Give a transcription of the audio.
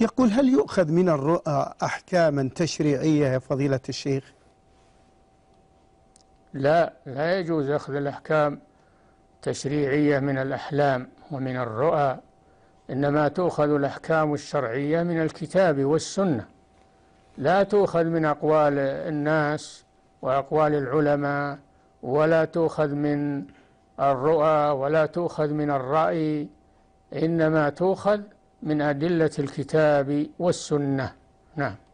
يقول هل يؤخذ من الرؤى أحكاما تشريعية يا فضيلة الشيخ لا لا يجوز أخذ الأحكام تشريعية من الأحلام ومن الرؤى إنما تؤخذ الأحكام الشرعية من الكتاب والسنة لا تؤخذ من أقوال الناس وأقوال العلماء ولا تؤخذ من الرؤى ولا تؤخذ من الرأي إنما تؤخذ من أدلة الكتاب والسنة نعم